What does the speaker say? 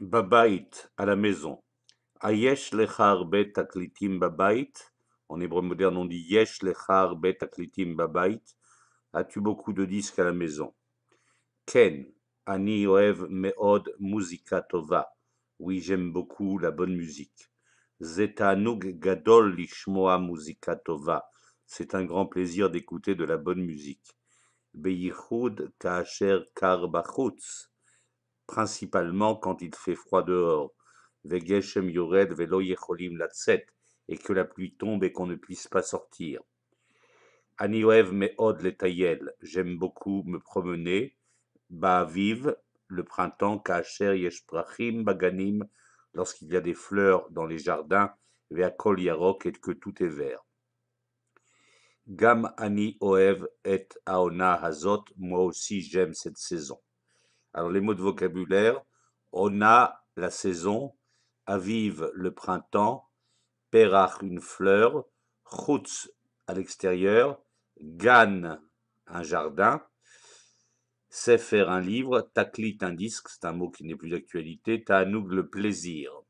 babait, à la maison. Ayesh lechar Beta Klitim babait. En hébreu moderne, on dit yesh lechar babait. As-tu beaucoup de disques à la maison Ken, ani oev meod musikatova. tova. Oui, j'aime beaucoup la bonne musique. Zetanug gadol lishmoa musikatova. C'est un grand plaisir d'écouter de la bonne musique. Beyichud kasher kar bachutz principalement quand il fait froid dehors, et que la pluie tombe et qu'on ne puisse pas sortir. meod j'aime beaucoup me promener, bah vive, le printemps, kacher yeshprachim baganim, lorsqu'il y a des fleurs dans les jardins, et que tout est vert. Gam ani oev et aona hazot, moi aussi j'aime cette saison. Alors les mots de vocabulaire, on a la saison, avive le printemps, perach une fleur, chutz à l'extérieur, gan un jardin, c'est faire un livre, taklit un disque, c'est un mot qui n'est plus d'actualité, ta'anoug le plaisir.